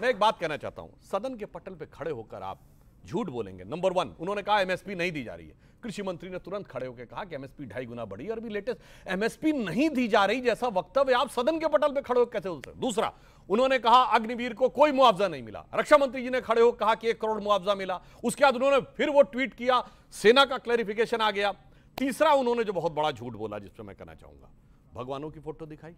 मैं एक बात कहना चाहता हूं सदन के पटल पे खड़े होकर आप झूठ बोलेंगे नंबर वन उन्होंने कहा एमएसपी नहीं दी जा रही है कृषि मंत्री ने तुरंत खड़े होकर कहा कि एमएसपी ढाई गुना बढ़ी और भी लेटेस्ट एमएसपी नहीं दी जा रही जैसा वक्तव्य आप सदन के पटल पे खड़े होकर कैसे सकते दूसरा उन्होंने कहा अग्निवीर को कोई मुआवजा नहीं मिला रक्षा मंत्री जी ने खड़े होकर कहा कि एक करोड़ मुआवजा मिला उसके बाद उन्होंने फिर वो ट्वीट किया सेना का क्लैरिफिकेशन आ गया तीसरा उन्होंने जो बहुत बड़ा झूठ बोला जिस पर मैं कहना चाहूंगा भगवानों की फोटो दिखाई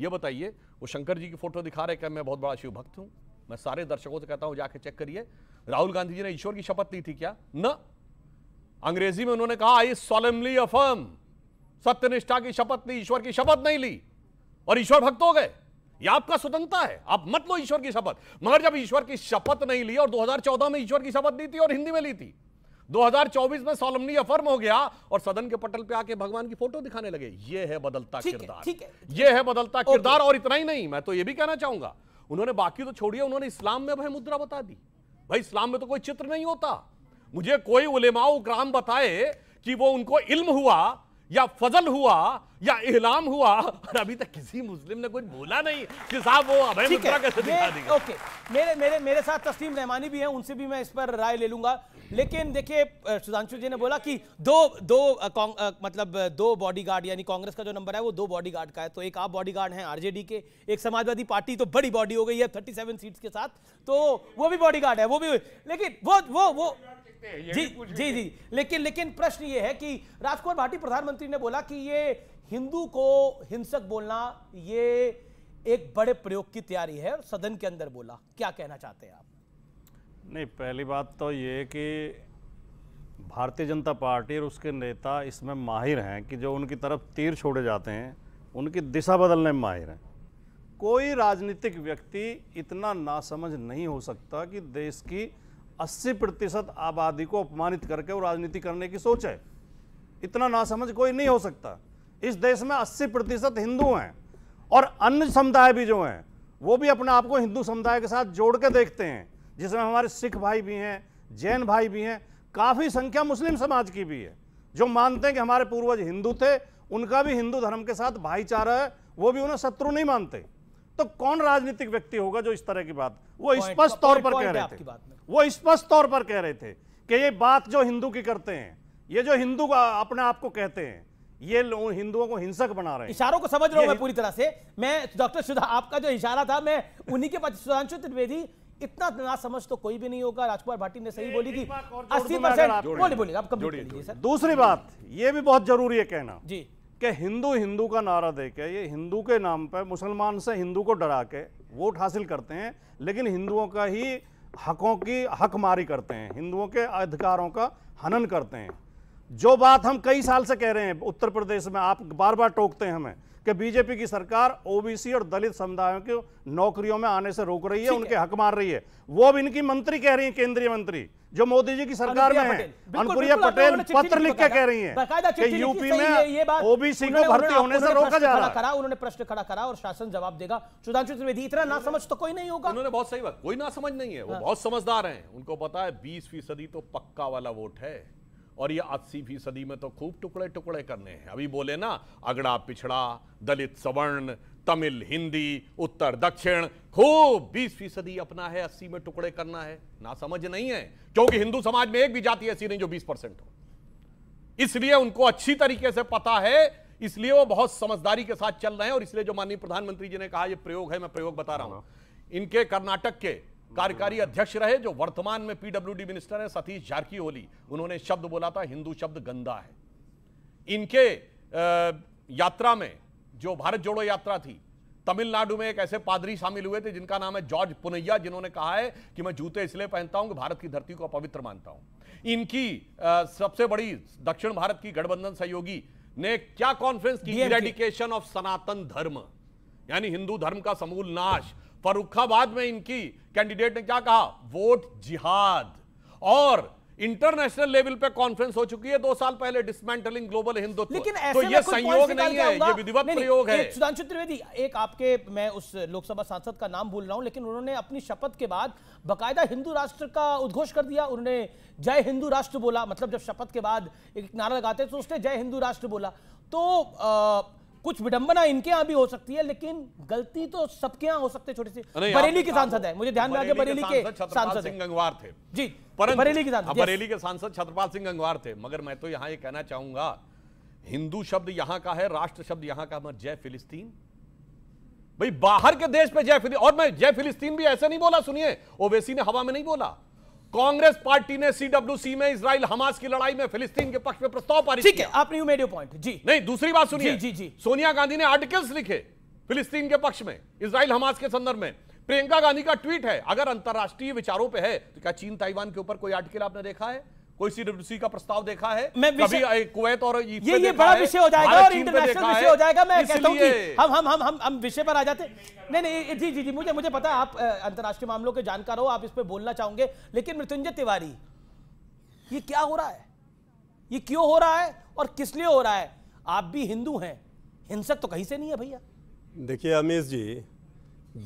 ये बताइए वो शंकर जी की फोटो दिखा रहे क्या मैं बहुत बड़ा शिव भक्त हूँ मैं सारे दर्शकों से कहता हूँ जाके चेक करिए राहुल गांधी जी ने ईश्वर की शपथ ली थी क्या न अंग्रेजी में उन्होंने कहा आई सॉलमली अफर्म सत्यनिष्ठा की शपथ ली ईश्वर की शपथ नहीं ली और ईश्वर भक्त हो गए ये आपका स्वतंत्रता है आप मत लो ईश्वर की शपथ मगर जब ईश्वर की शपथ नहीं ली और 2014 में ईश्वर की शपथ ली थी और हिंदी में ली थी 2024 में सोलमनी अफर्म हो गया और सदन के पटल पे आके भगवान की फोटो दिखाने लगे ये है बदलता किरदार है, ये है बदलता किरदार और इतना ही नहीं मैं तो ये भी कहना चाहूंगा उन्होंने बाकी तो छोड़िए उन्होंने इस्लाम में भाई मुद्रा बता दी भाई इस्लाम में तो कोई चित्र नहीं होता मुझे कोई उलेमाओ ग्राम बताए कि वो उनको इल्म हुआ या फजल हुआ या इहलाम हुआ और अभी तक किसी मुस्लिम ने कुछ बोला नहीं कि साहब वो अभय मुद्रा कैसे दिखा देंगे ओके मेरे मेरे मेरे साथ तस्लीम रहमानी भी हैं उनसे भी मैं इस पर राय ले लूंगा लेकिन देखिए सुधांशु जी ने बोला कि दो दो आ, आ, मतलब दो बॉडीगार्ड यानी कांग्रेस का जो नंबर है वो दो बॉडीगार्ड का है तो एक आप बॉडीगार्ड हैं आरजेडी के एक समाजवादी पार्टी तो बड़ी बॉडी हो गई है थर्टी सीट्स के साथ तो वो भी बॉडीगार्ड है वो भी लेकिन वो वो वो सकते हैं जी जी जी लेकिन लेकिन प्रश्न ये है कि राजकुमार भाटी प्रधानमंत्री ने बोला कि ये हिंदू को हिंसक बोलना ये एक बड़े प्रयोग की तैयारी है और सदन के अंदर बोला क्या कहना चाहते हैं आप नहीं पहली बात तो ये कि भारतीय जनता पार्टी और उसके नेता इसमें माहिर हैं कि जो उनकी तरफ तीर छोड़े जाते हैं उनकी दिशा बदलने में माहिर हैं कोई राजनीतिक व्यक्ति इतना नासमझ नहीं हो सकता कि देश की 80 प्रतिशत आबादी को अपमानित करके वो राजनीति करने की सोच है इतना नासमझ कोई नहीं हो सकता इस देश में 80 प्रतिशत हिंदू हैं और अन्य समुदाय भी जो हैं वो भी अपने आप को हिंदू समुदाय के साथ जोड़ के देखते हैं जिसमें हमारे सिख भाई भी हैं जैन भाई भी हैं काफ़ी संख्या मुस्लिम समाज की भी है जो मानते हैं कि हमारे पूर्वज हिंदू थे उनका भी हिंदू धर्म के साथ भाईचारा है वो भी उन्हें शत्रु नहीं मानते तो कौन राजनीतिक व्यक्ति होगा जो इस तरह की बात वो स्पष्ट तौर पर कह रहे थे वो स्पष्ट तौर पर कह रहे थे कि ये बात जो हिंदू की करते हैं ये जो हिंदू अपने आप को कहते हैं ये हिंदुओं को हिंसक बना रहे हैं इशारों को समझ रहा हूं पूरी तरह से मैं डॉक्टर सुधा आपका जो इशारा था मैं उन्हीं के पास सुधांशु त्रिवेदी इतना ना समझ तो कोई भी नहीं होगा राजकुमार भाटी ने सही बोली कि अस्सी परसेंट बोले बोले आप कम्प्लीट दूसरी बात ये भी बहुत जरूरी है कहना जी के हिंदू हिंदू का नारा दे के ये हिंदू के नाम पर मुसलमान से हिंदू को डरा के वोट हासिल करते हैं लेकिन हिंदुओं का ही हकों की हकमारी करते हैं हिंदुओं के अधिकारों का हनन करते हैं जो बात हम कई साल से कह रहे हैं उत्तर प्रदेश में आप बार बार टोकते हैं हमें कि बीजेपी की सरकार ओबीसी और दलित समुदायों के नौकरियों में आने से रोक रही है उनके हक मार रही है वो अब इनकी मंत्री कह रही है केंद्रीय मंत्री जो मोदी जी की सरकार में है अनुप्रिया पटेल पत्र लिख के कह रही है कि यूपी में ओबीसी को भर्ती होने से रोका जा रहा है उन्होंने प्रश्न खड़ा करा और शासन जवाब देगा सुधांशु त्रिवेदी इतना ना समझ तो कोई नहीं होगा उन्होंने बहुत सही बात कोई ना समझ नहीं है वो हाँ। बहुत समझदार है उनको पता है बीस फीसदी तो पक्का वाला वोट है और ये अस्सी फीसदी में तो खूब टुकड़े टुकड़े करने हैं अभी बोले ना अगड़ा पिछड़ा दलित सवर्ण तमिल हिंदी उत्तर दक्षिण खूब 20 फीसदी अपना है अस्सी में टुकड़े करना है ना समझ नहीं है क्योंकि हिंदू समाज में एक भी जाति ऐसी नहीं जो बीस परसेंट हो इसलिए उनको अच्छी तरीके से पता है इसलिए वो बहुत समझदारी के साथ चल रहे हैं और इसलिए जो माननीय प्रधानमंत्री जी ने कहा यह प्रयोग है मैं प्रयोग बता रहा हूं हाँ। इनके कर्नाटक के कार्यकारी अध्यक्ष रहे जो वर्तमान में पीडब्ल्यूडी मिनिस्टर है सतीश झारकी ओली उन्होंने शब्द बोला था हिंदू शब्द गंदा है इनके यात्रा में जो भारत जोड़ो यात्रा थी तमिलनाडु में एक ऐसे पादरी शामिल हुए थे जिनका नाम है जॉर्ज पुनैया जिन्होंने कहा है कि मैं जूते इसलिए पहनता हूं कि भारत की धरती को पवित्र मानता हूं इनकी आ, सबसे बड़ी दक्षिण भारत की गठबंधन सहयोगी ने क्या कॉन्फ्रेंस की इरेडिकेशन ऑफ सनातन धर्म यानी हिंदू धर्म का समूल नाश फरुखाबाद में इनकी कैंडिडेट ने क्या कहा वोट जिहाद और इंटरनेशनल लेवल पे कॉन्फ्रेंस हो चुकी है दो साल पहले डिसमेंटलिंग ग्लोबल हिंदुत्व लेकिन तो ये संयोग नहीं है ये विधिवत प्रयोग है सुधांशु त्रिवेदी एक आपके मैं उस लोकसभा सांसद का नाम भूल रहा हूं लेकिन उन्होंने अपनी शपथ के बाद बकायदा हिंदू राष्ट्र का उद्घोष कर दिया उन्होंने जय हिंदू राष्ट्र बोला मतलब जब शपथ के बाद एक नारा लगाते तो उसने जय हिंदू राष्ट्र बोला तो कुछ विडंबना इनके यहाँ भी हो सकती है लेकिन गलती तो सबके यहाँ हो सकती है छोटी सी बरेली के सांसद है मुझे ध्यान में आगे बरेली के सांसद सिंह गंगवार थे जी बरेली के सांसद बरेली के सांसद छत्रपाल सिंह गंगवार थे मगर मैं तो यहाँ ये कहना चाहूंगा हिंदू शब्द यहां का है राष्ट्र शब्द यहां का मत जय फिलिस्तीन भाई बाहर के देश पे जय फिलिस्तीन और मैं जय फिलिस्तीन भी ऐसे नहीं बोला सुनिए ओवेसी ने हवा में नहीं बोला कांग्रेस पार्टी ने सी में इसराइल हमास की लड़ाई में फिलिस्तीन के पक्ष में प्रस्ताव पारित ठीक है आपने यू मेड पॉइंट जी नहीं दूसरी बात सुनिए जी, जी जी सोनिया गांधी ने आर्टिकल्स लिखे फिलिस्तीन के पक्ष में इसराइल हमास के संदर्भ में प्रियंका गांधी का ट्वीट है अगर अंतर्राष्ट्रीय विचारों पर है तो क्या चीन ताइवान के ऊपर कोई आर्टिकल आपने देखा है कोई सीडब्ल्यूसी का प्रस्ताव देखा है मैं कभी कुवैत और ये ये बड़ा विषय हो जाएगा और इंटरनेशनल विषय हो जाएगा मैं कहता हूं कि हम हम हम हम हम विषय पर आ जाते नहीं नहीं जी जी जी मुझे मुझे पता है आप अंतर्राष्ट्रीय मामलों के जानकार हो आप इस पर बोलना चाहोगे लेकिन मृत्युंजय तिवारी ये क्या हो रहा है ये क्यों हो रहा है और किस लिए हो रहा है आप भी हिंदू हैं हिंसक तो कहीं से नहीं है भैया देखिए अमीश जी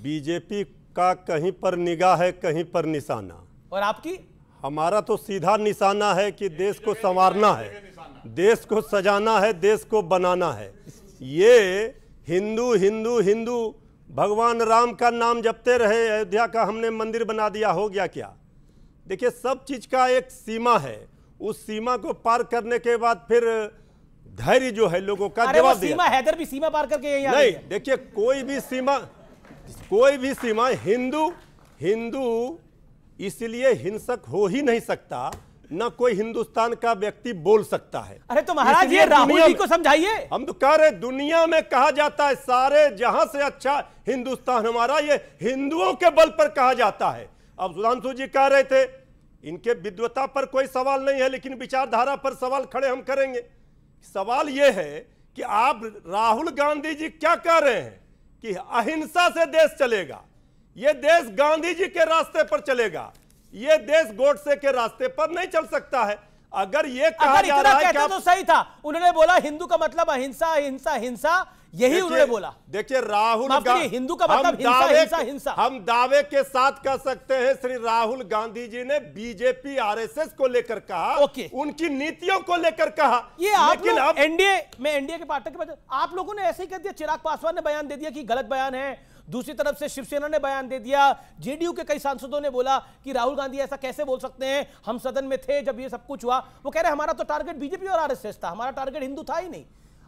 बीजेपी का कहीं पर निगाह है कहीं पर निशाना और आपकी हमारा तो सीधा निशाना है कि देश को संवारना है देश को सजाना है देश को बनाना है ये हिंदू हिंदू हिंदू भगवान राम का नाम जपते रहे अयोध्या का हमने मंदिर बना दिया हो गया क्या देखिए सब चीज़ का एक सीमा है उस सीमा को पार करने के बाद फिर धैर्य जो है लोगों का जवाब सीमा हैदर भी सीमा पार करके यही नहीं देखिए कोई भी सीमा कोई भी सीमा हिंदू हिंदू इसलिए हिंसक हो ही नहीं सकता न कोई हिंदुस्तान का व्यक्ति बोल सकता है अरे तो महाराज ये राहुल जी को समझाइए हम तो कह रहे दुनिया में कहा जाता है सारे जहां से अच्छा हिंदुस्तान हमारा ये हिंदुओं के बल पर कहा जाता है अब सुधांशु जी कह रहे थे इनके विद्वता पर कोई सवाल नहीं है लेकिन विचारधारा पर सवाल खड़े हम करेंगे सवाल ये है कि आप राहुल गांधी जी क्या कह रहे हैं कि अहिंसा से देश चलेगा यह देश गांधी जी के रास्ते पर चलेगा यह देश गोडसे के रास्ते पर नहीं चल सकता है अगर ये कहा अगर जा रहा है तो सही था उन्होंने बोला हिंदू का मतलब अहिंसा अहिंसा हिंसा यही उन्होंने बोला देखिए राहुल हिंदू का मतलब हिंसा, हिंसा, हिंसा। हम दावे के साथ कह सकते हैं श्री राहुल गांधी जी ने बीजेपी आरएसएस को लेकर कहा ओके उनकी नीतियों को लेकर कहा ये आप लेकिन अब एनडीए में एनडीए के पार्टनर के पास आप लोगों ने ऐसे ही कह दिया चिराग पासवान ने बयान दे दिया कि गलत बयान है दूसरी तरफ से शिवसेना ने बयान दे दिया जेडीयू के कई सांसदों ने बोला कि राहुल गांधी ऐसा कैसे बोल सकते हैं हम सदन में थे जब ये सब कुछ हुआ वो कह रहे हमारा तो टारगेट बीजेपी और आरएसएस था हमारा टारगेट हिंदू था ही नहीं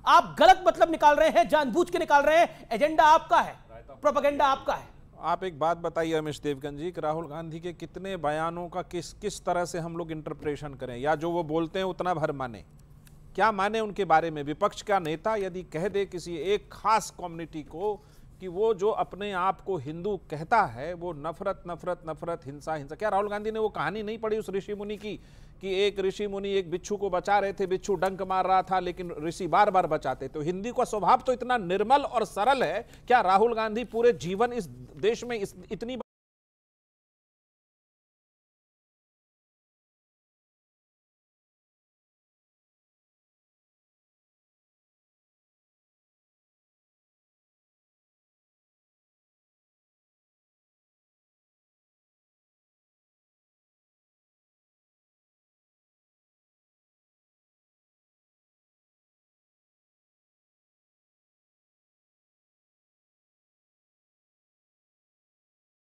आप गलत मतलब निकाल रहे हैं जानबूझ के निकाल रहे हैं एजेंडा आपका है प्रोपागेंडा आपका है आप एक बात बताइए अमिश देवगन जी कि राहुल गांधी के कितने बयानों का किस किस तरह से हम लोग इंटरप्रेशन करें या जो वो बोलते हैं उतना भर माने क्या माने उनके बारे में विपक्ष का नेता यदि कह दे किसी एक खास कम्युनिटी को कि वो जो अपने आप को हिंदू कहता है वो नफरत नफरत नफरत हिंसा हिंसा क्या राहुल गांधी ने वो कहानी नहीं पढ़ी उस ऋषि मुनि की कि एक ऋषि मुनि एक बिच्छू को बचा रहे थे बिच्छू डंक मार रहा था लेकिन ऋषि बार बार बचाते तो हिंदी का स्वभाव तो इतना निर्मल और सरल है क्या राहुल गांधी पूरे जीवन इस देश में इस, इतनी